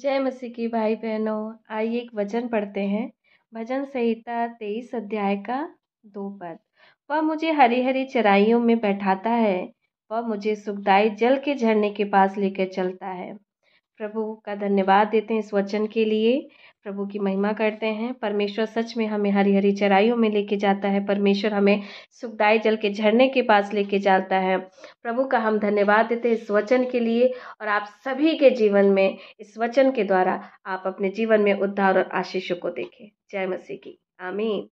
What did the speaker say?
जय मसीह की भाई बहनों आइए एक वचन पढ़ते हैं भजन संहिता तेईस अध्याय का दो पद वह मुझे हरी हरी चराइयों में बैठाता है वह मुझे सुखदाई जल के झरने के पास लेकर चलता है प्रभु का धन्यवाद देते हैं इस वचन के लिए प्रभु की महिमा करते हैं परमेश्वर सच में हमें हरी हरी चराइयों में लेके जाता है परमेश्वर हमें सुखदाई जल के झरने के पास लेके जाता है प्रभु का हम धन्यवाद देते हैं इस वचन के लिए और आप सभी के जीवन में इस वचन के द्वारा आप अपने जीवन में उद्धार और आशीषों को देखें जय मसीह की आमीन